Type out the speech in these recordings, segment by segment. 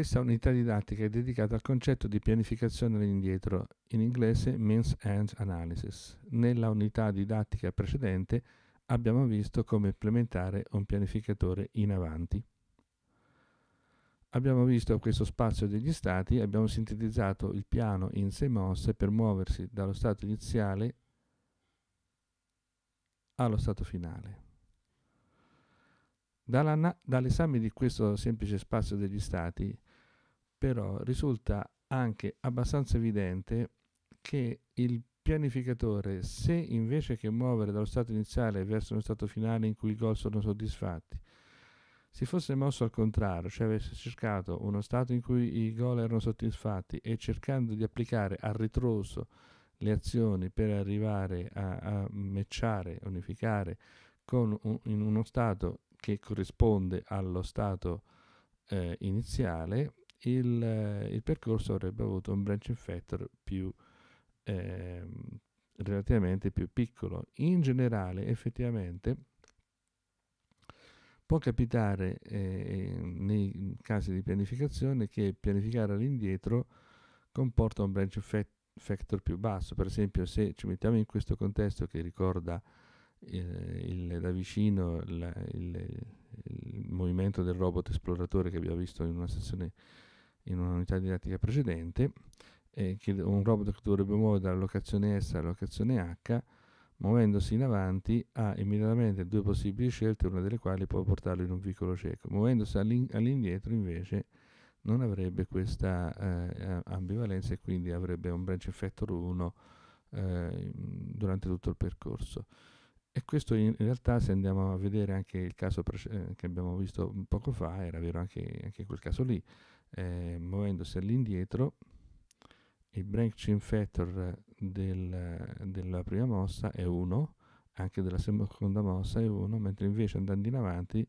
Questa unità didattica è dedicata al concetto di pianificazione all'indietro, in inglese Means End Analysis. Nella unità didattica precedente abbiamo visto come implementare un pianificatore in avanti. Abbiamo visto questo spazio degli stati, abbiamo sintetizzato il piano in sei mosse per muoversi dallo stato iniziale allo stato finale. Dall'esame di questo semplice spazio degli stati però risulta anche abbastanza evidente che il pianificatore, se invece che muovere dallo stato iniziale verso uno stato finale in cui i gol sono soddisfatti, si fosse mosso al contrario, cioè avesse cercato uno stato in cui i gol erano soddisfatti e cercando di applicare a ritroso le azioni per arrivare a, a matchare, unificare con un, in uno stato che corrisponde allo stato eh, iniziale, il, eh, il percorso avrebbe avuto un branch effector più, eh, relativamente più piccolo. In generale, effettivamente, può capitare eh, nei casi di pianificazione che pianificare all'indietro comporta un branch effect factor più basso. Per esempio, se ci mettiamo in questo contesto che ricorda eh, il, da vicino la, il, il, movimento del robot esploratore che abbiamo visto in una sessione in un'unità didattica precedente, eh, che un robot che dovrebbe muovere dalla locazione S alla locazione H, muovendosi in avanti ha immediatamente due possibili scelte, una delle quali può portarlo in un vicolo cieco. Muovendosi all'in- all'indietro invece non avrebbe questa eh, eh ambivalenza e quindi avrebbe un branch effector 1 eh, durante tutto il percorso. E questo in realtà se andiamo a vedere anche il caso prece- eh, che abbiamo visto poco fa, era vero anche, anche quel caso lì, eh, muovendosi all'indietro il branching factor del, della prima mossa è 1 anche della seconda mossa è 1 mentre invece andando in avanti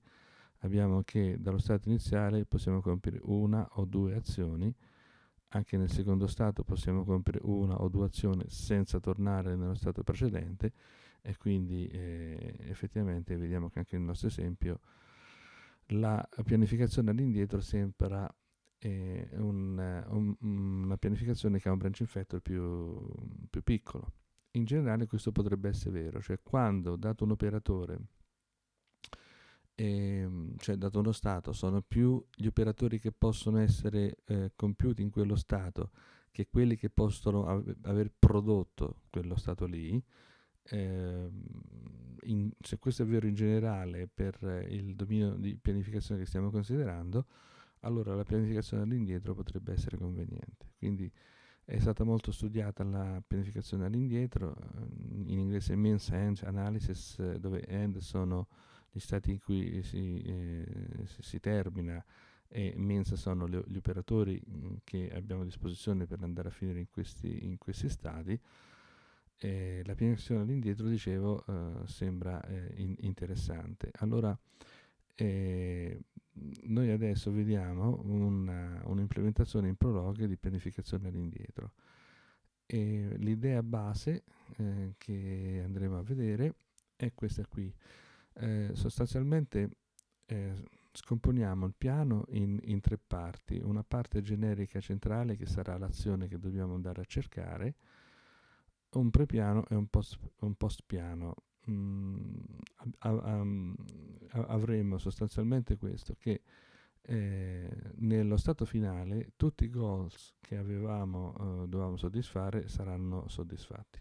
abbiamo che dallo stato iniziale possiamo compiere una o due azioni anche nel secondo stato possiamo compiere una o due azioni senza tornare nello stato precedente e quindi eh, effettivamente vediamo che anche nel nostro esempio la pianificazione all'indietro sembra e una, una pianificazione che ha un branch infettor più, più piccolo. In generale questo potrebbe essere vero, cioè quando dato un operatore e, ehm, cioè dato uno stato, sono più gli operatori che possono essere eh, compiuti in quello stato che quelli che possono av- aver prodotto quello stato lì. Eh, in, se questo è vero in generale per il dominio di pianificazione che stiamo considerando, allora la pianificazione all'indietro potrebbe essere conveniente. Quindi è stata molto studiata la pianificazione all'indietro, ehm, in inglese means end analysis, dove end sono gli stati in cui si, eh, si termina e means sono le, gli operatori mm, che abbiamo a disposizione per andare a finire in questi, in questi stati. Eh, la pianificazione all'indietro, dicevo, eh, sembra eh, interessante. Allora, eh, noi adesso vediamo una, un'implementazione in prologhe di pianificazione all'indietro. E l'idea base eh, che andremo a vedere è questa qui. Eh, sostanzialmente eh, scomponiamo il piano in, in, tre parti, una parte generica centrale che sarà l'azione che dobbiamo andare a cercare, un prepiano e un, post, un postpiano mh, mm, av- avremo sostanzialmente questo, che eh, nello stato finale tutti i goals che avevamo, eh, dovevamo soddisfare, saranno soddisfatti.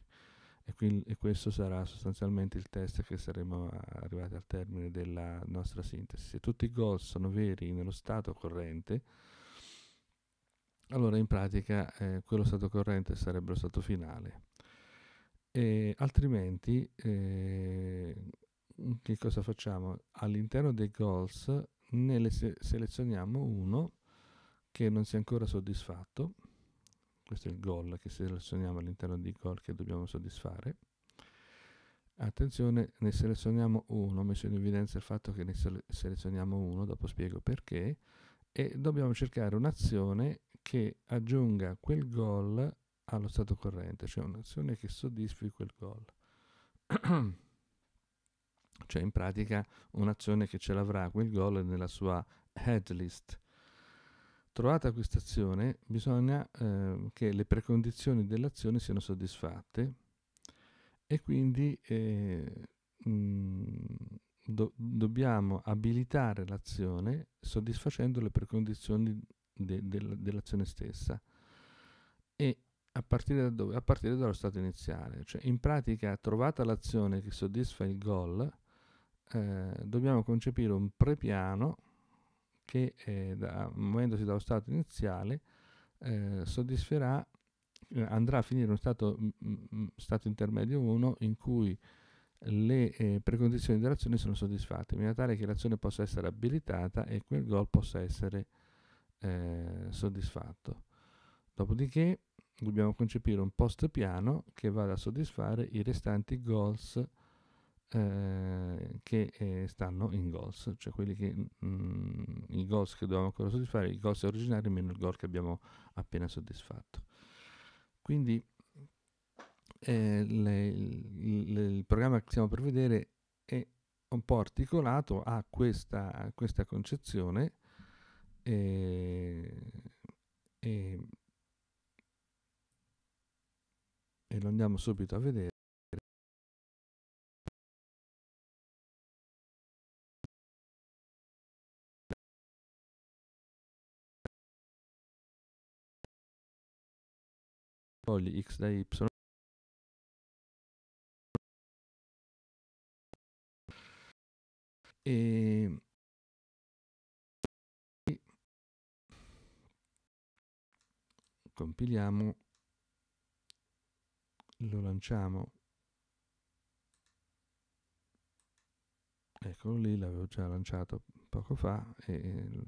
E, quindi, e, questo sarà sostanzialmente il test che saremo arrivati al termine della nostra sintesi. Se tutti i goals sono veri nello stato corrente, allora in pratica eh, quello stato corrente sarebbe lo stato finale. E altrimenti, eh, che cosa facciamo? All'interno dei goals ne se- selezioniamo uno che non si è ancora soddisfatto. Questo è il goal che selezioniamo all'interno dei goal che dobbiamo soddisfare. Attenzione, ne selezioniamo uno, ho messo in evidenza il fatto che ne sele- selezioniamo uno, dopo spiego perché, e dobbiamo cercare un'azione che aggiunga quel goal allo stato corrente, cioè un'azione che soddisfi quel goal. cioè in pratica un'azione che ce l'avrà quel goal nella sua head list. Trovata questa azione, bisogna eh, che le precondizioni dell'azione siano soddisfatte e quindi eh, mh, mm, do- dobbiamo abilitare l'azione soddisfacendo le precondizioni de- de- dell'azione stessa. A partire da dove? A partire dallo stato iniziale. Cioè, in pratica, trovata l'azione che soddisfa il goal, eh, dobbiamo concepire un prepiano che, eh, da, muovendosi dallo stato iniziale, eh, soddisferà, eh, andrà a finire in uno stato, mm, mm, mm, stato intermedio 1 in cui le eh, precondizioni dell'azione sono soddisfatte, in modo tale che l'azione possa essere abilitata e quel gol possa essere eh, soddisfatto. Dopodiché dobbiamo concepire un post piano che vada a soddisfare i restanti goals eh, che eh, stanno in goals, cioè quelli che, mh, mm, i goals che dobbiamo ancora soddisfare, i goals originari meno il goal che abbiamo appena soddisfatto. Quindi eh, le, le, il programma che stiamo per vedere è un po' articolato a questa, a questa concezione. Eh, e, e e lo andiamo subito a vedere. Togli x da y e compiliamo lo lanciamo eccolo lì l'avevo già lanciato poco fa e,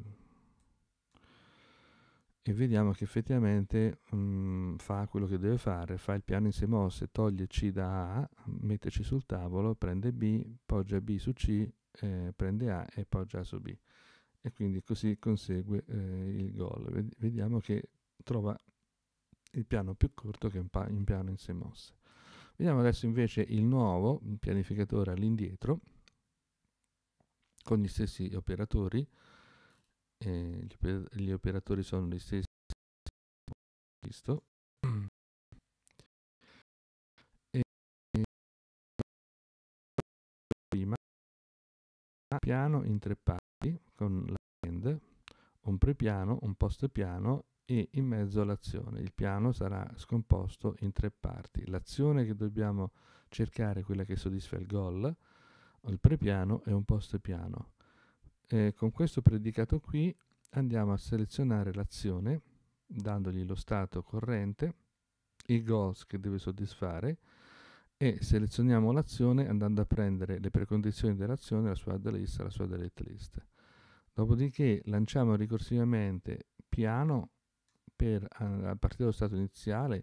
e vediamo che effettivamente mh, mm, fa quello che deve fare fa il piano insieme mosse toglie C da A mette C sul tavolo prende B poggia B su C eh, prende A e poggia A su B e quindi così consegue eh, il gol vediamo che trova il piano più corto che un, pa- un piano in sei mosse. Vediamo adesso invece il nuovo il pianificatore all'indietro con gli stessi operatori. Eh, gli, oper- gli, operatori sono gli stessi visto. E prima piano in tre parti con la end, un prepiano, un post piano e in mezzo all'azione. Il piano sarà scomposto in tre parti. L'azione che dobbiamo cercare, quella che soddisfa il gol, il prepiano e un post piano. E con questo predicato qui andiamo a selezionare l'azione dandogli lo stato corrente, i goals che deve soddisfare e selezioniamo l'azione andando a prendere le precondizioni dell'azione, la sua add list, la sua delete list. Dopodiché lanciamo ricorsivamente piano per, a partire dallo stato iniziale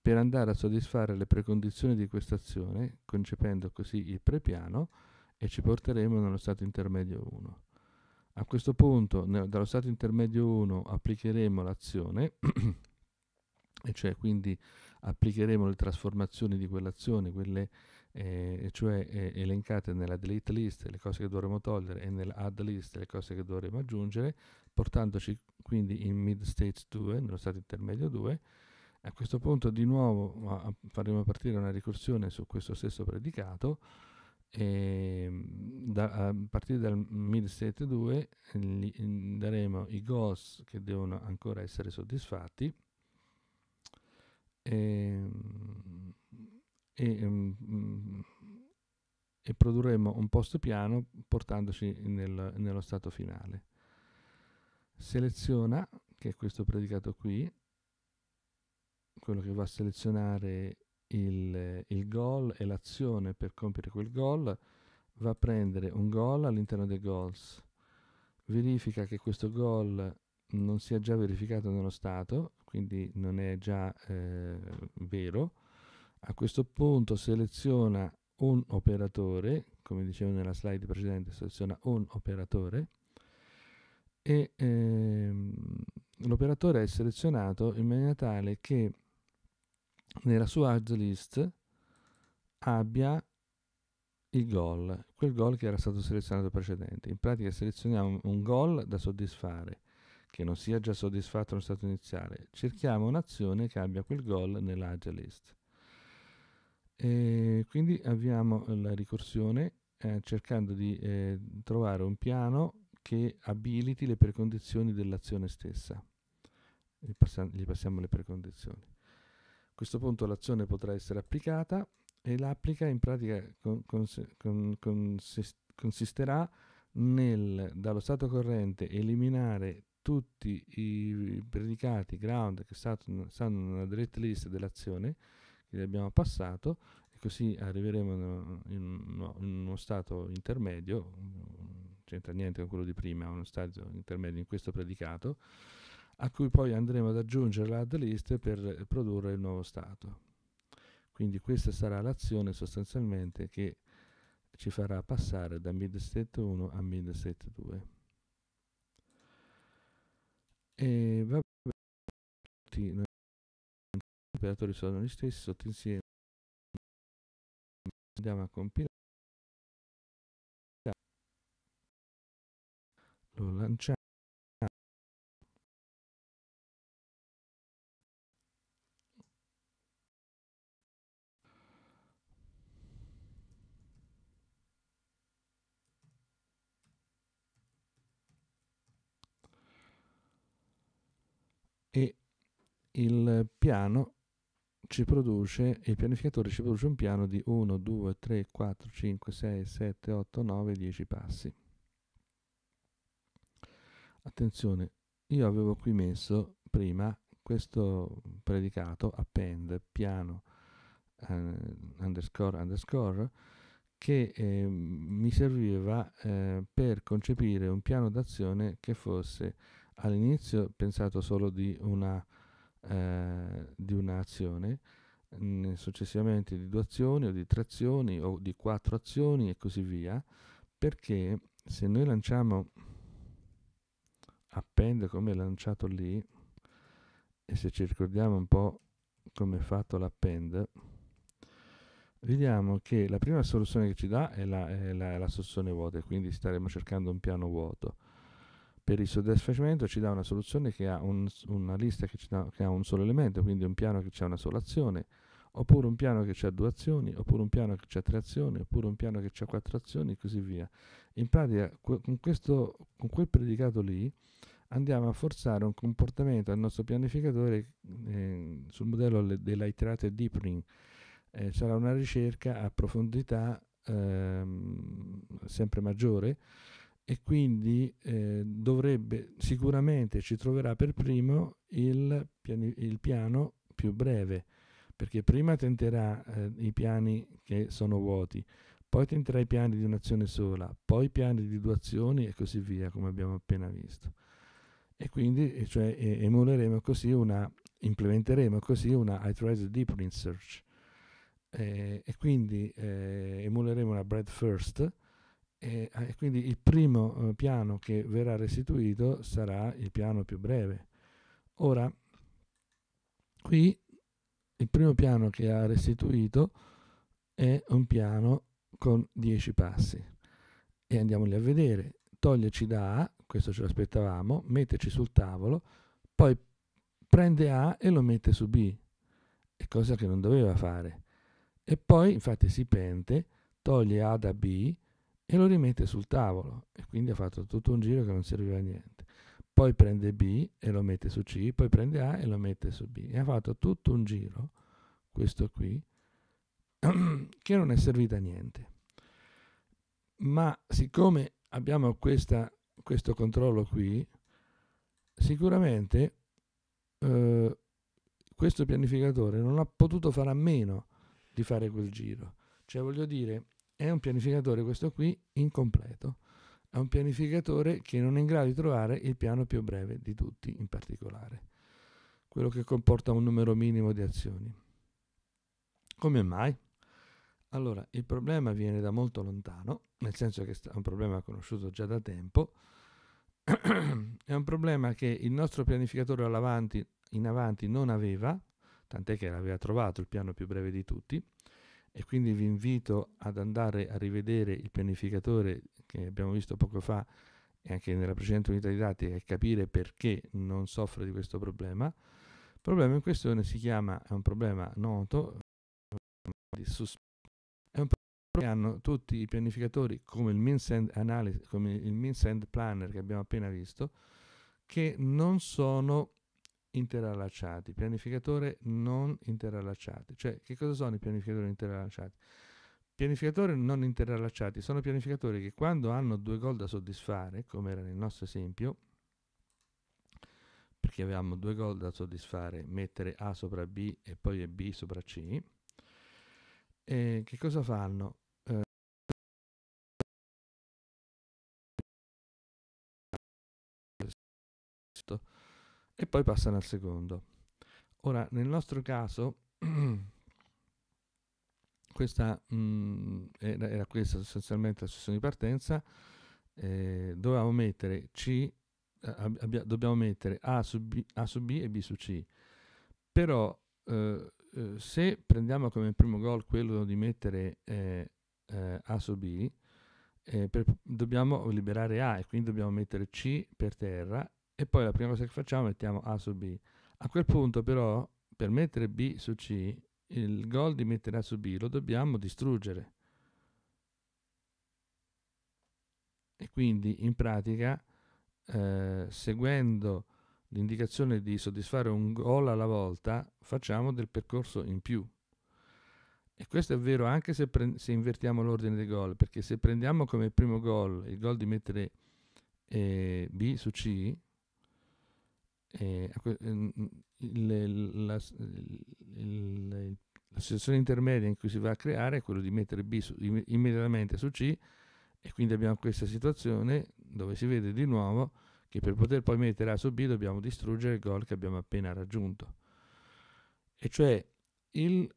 per andare a soddisfare le precondizioni di questa azione, concependo così il prepiano, e ci porteremo nello stato intermedio 1. A questo punto, ne, dallo stato intermedio 1 applicheremo l'azione, e cioè quindi applicheremo le trasformazioni di quell'azione, quelle eh, cioè eh, elencate nella delete list, le cose che dovremo togliere, e nell'add list, le cose che dovremo aggiungere, portandoci quindi in mid stage 2, nello stato intermedio 2. A questo punto di nuovo faremo partire una ricorsione su questo stesso predicato e ehm, da, a partire dal mid state 2 daremo i goals che devono ancora essere soddisfatti ehm, e, e, ehm, e produrremo un post piano portandoci nel, nello stato finale seleziona, che è questo predicato qui, quello che va a selezionare il, il goal e l'azione per compiere quel goal, va a prendere un goal all'interno dei goals, verifica che questo goal non sia già verificato nello stato, quindi non è già eh, vero. A questo punto seleziona un operatore, come dicevo nella slide precedente, seleziona un operatore e ehm, l'operatore è selezionato in maniera tale che nella sua hard list abbia il goal, quel goal che era stato selezionato precedente. In pratica selezioniamo un goal da soddisfare, che non sia già soddisfatto nello stato iniziale. Cerchiamo un'azione che abbia quel goal nella list. E quindi avviamo la ricorsione eh, cercando di eh, trovare un piano che abiliti le precondizioni dell'azione stessa. Gli, passa gli passiamo le precondizioni. A questo punto l'azione potrà essere applicata e l'applica in pratica con, con, con, consisterà nel, dallo stato corrente, eliminare tutti i predicati ground che stanno nella direct list dell'azione che li abbiamo passato e così arriveremo in uno stato intermedio c'entra niente con quello di prima, è uno stadio intermedio in questo predicato, a cui poi andremo ad aggiungere l'add list per produrre il nuovo stato. Quindi questa sarà l'azione sostanzialmente che ci farà passare da mid state 1 a mid state 2. E va bene, gli operatori sono gli stessi, sotto insieme andiamo a compilare lo lanciamo e il piano ci produce, il pianificatore ci produce un piano di 1, 2, 3, 4, 5, 6, 7, 8, 9, 10 passi. Attenzione, io avevo qui messo prima questo predicato append piano eh, underscore underscore che eh, mi serviva eh, per concepire un piano d'azione che fosse all'inizio pensato solo di una eh, di un'azione successivamente di due azioni o di tre azioni o di quattro azioni e così via perché se noi lanciamo appende come lanciato lì e se ci ricordiamo un po' come è fatto l'append vediamo che la prima soluzione che ci dà è la, è la, è la soluzione vuota quindi staremo cercando un piano vuoto per il soddisfacimento ci dà una soluzione che ha un, una lista che, dà, che ha un solo elemento quindi un piano che ha una sola azione oppure un piano che ha due azioni, oppure un piano che ha tre azioni, oppure un piano che ha quattro azioni e così via. In pratica con, questo, con quel predicato lì andiamo a forzare un comportamento al nostro pianificatore eh, sul modello le- dell'iterate deepening. Eh, sarà una ricerca a profondità ehm, sempre maggiore e quindi eh, dovrebbe sicuramente ci troverà per primo il, piani- il piano più breve perché prima tenterà eh, i piani che sono vuoti, poi tenterà i piani di un'azione sola, poi i piani di due azioni e così via, come abbiamo appena visto. E quindi cioè, emuleremo così una, implementeremo così una Iterate Deep Research. Search. e quindi eh, emuleremo una Bread First, e, eh, quindi il primo eh, piano che verrà restituito sarà il piano più breve. Ora, qui il primo piano che ha restituito è un piano con 10 passi e andiamoli a vedere. Toglierci da A, questo ce l'aspettavamo, metterci sul tavolo, poi prende A e lo mette su B, e cosa che non doveva fare. E poi infatti si pente, toglie A da B e lo rimette sul tavolo e quindi ha fatto tutto un giro che non serviva a niente poi prende B e lo mette su C, poi prende A e lo mette su B. E ha fatto tutto un giro, questo qui, che non è servito a niente. Ma siccome abbiamo questa, questo controllo qui, sicuramente eh, questo pianificatore non ha potuto fare a meno di fare quel giro. Cioè voglio dire, è un pianificatore questo qui incompleto a un pianificatore che non è in grado di trovare il piano più breve di tutti in particolare, quello che comporta un numero minimo di azioni. Come mai? Allora, il problema viene da molto lontano, nel senso che è un problema conosciuto già da tempo, è un problema che il nostro pianificatore avanti, in avanti non aveva, tant'è che l'aveva trovato il piano più breve di tutti, e quindi vi invito ad andare a rivedere il pianificatore che abbiamo visto poco fa e anche nella precedente unità di dati è capire perché non soffre di questo problema. Il problema in questione si chiama, è un problema noto, è un problema che hanno tutti i pianificatori come il means end, analysis, come il means planner che abbiamo appena visto, che non sono interallacciati, pianificatore non interallacciati. Cioè, che cosa sono i pianificatori interallacciati? Pianificatori non interrelacciati sono pianificatori che quando hanno due gol da soddisfare, come era nel nostro esempio, perché avevamo due gol da soddisfare, mettere A sopra B e poi B sopra C, e che cosa fanno? Eh, e poi passano al secondo. Ora, nel nostro caso, questa mh, mm, era, era, questa sostanzialmente la sessione di partenza, eh, dovevamo mettere C, eh, abbia, dobbiamo mettere A su, B, A su B e B su C, però eh, eh se prendiamo come primo gol quello di mettere eh, eh A su B, per, dobbiamo liberare A e quindi dobbiamo mettere C per terra e poi la prima cosa che facciamo mettiamo A su B. A quel punto però per mettere B su C il gol di mettere Meterazzo-B lo dobbiamo distruggere. E quindi in pratica, eh, seguendo l'indicazione di soddisfare un gol alla volta, facciamo del percorso in più. E questo è vero anche se, pre- se invertiamo l'ordine dei gol, perché se prendiamo come primo gol il gol di mettere eh, B su C, eh, mm, mm, il, la, il, il, la situazione intermedia in cui si va a creare è quella di mettere B su, immediatamente su C e quindi abbiamo questa situazione dove si vede di nuovo che per poter poi mettere A su B dobbiamo distruggere il gol che abbiamo appena raggiunto. E cioè il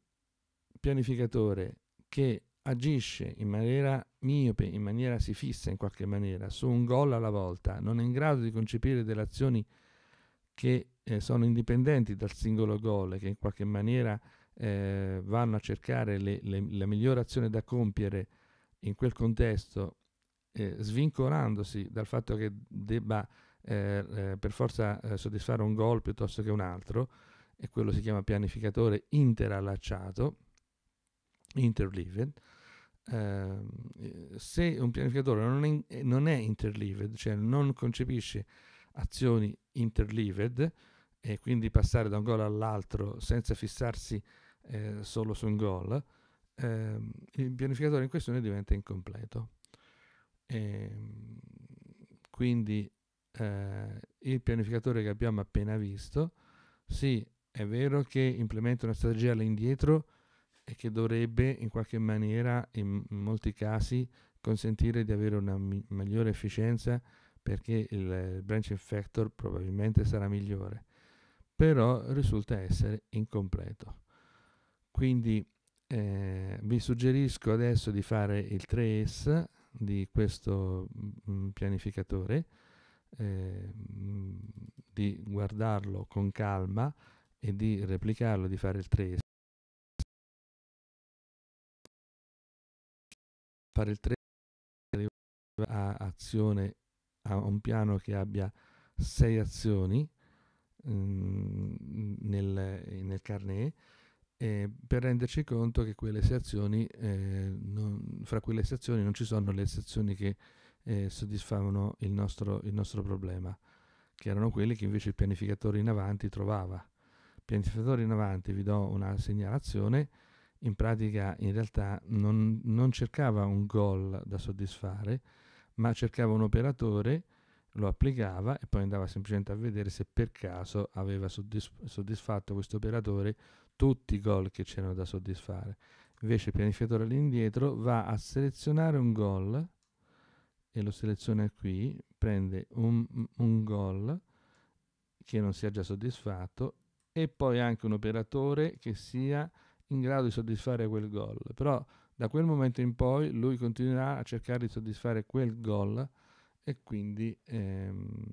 pianificatore che agisce in maniera miope, in maniera si fissa in qualche maniera su un gol alla volta, non è in grado di concepire delle azioni che eh, sono indipendenti dal singolo gol, e che in qualche maniera eh, vanno a cercare le, le, la migliore azione da compiere in quel contesto, eh, svincolandosi dal fatto che debba eh, eh, per forza eh, soddisfare un gol piuttosto che un altro, e quello si chiama pianificatore interallacciato, interleaved. Ehm, se un pianificatore non è, non è interleaved, cioè non concepisce azioni interleaved, e quindi passare da un gol all'altro senza fissarsi eh, solo su un gol, eh, il pianificatore in questione diventa incompleto. E, ehm, quindi eh, il pianificatore che abbiamo appena visto, sì, è vero che implementa una strategia all'indietro e che dovrebbe in qualche maniera, in, molti casi, consentire di avere una mi- migliore efficienza perché il branch factor probabilmente sarà migliore però risulta essere incompleto. Quindi eh, vi suggerisco adesso di fare il 3S di questo mm, mm, pianificatore, eh, di guardarlo con calma e di replicarlo, di fare il 3S. Fare il 3 a azione a un piano che abbia 6 azioni mh, nel, nel, carnet eh, per renderci conto che quelle sezioni, eh, non, fra quelle sezioni non ci sono le sezioni che eh, soddisfavano il nostro, il nostro problema, che erano quelle che invece il pianificatore in avanti trovava. Pianificatore in avanti, vi do una segnalazione, in pratica in realtà non, non cercava un goal da soddisfare, ma cercava un operatore lo applicava e poi andava semplicemente a vedere se per caso aveva soddisf- soddisfatto questo operatore tutti i gol che c'erano da soddisfare. Invece il pianificatore all'indietro va a selezionare un gol e lo seleziona qui, prende un, un gol che non sia già soddisfatto e poi anche un operatore che sia in grado di soddisfare quel gol. Però da quel momento in poi lui continuerà a cercare di soddisfare quel gol e quindi ehm,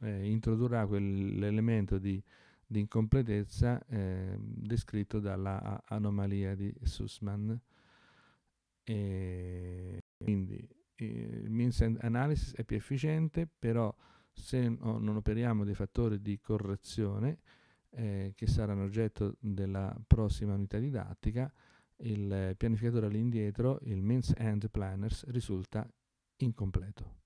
eh, introdurrà quell'elemento di, di incompletezza eh, descritto dalla anomalia di Sussman. E quindi eh, il means analysis è più efficiente, però se no, non operiamo dei fattori di correzione eh, che saranno oggetto della prossima unità didattica, il pianificatore all'indietro, il means end planners, risulta incompleto.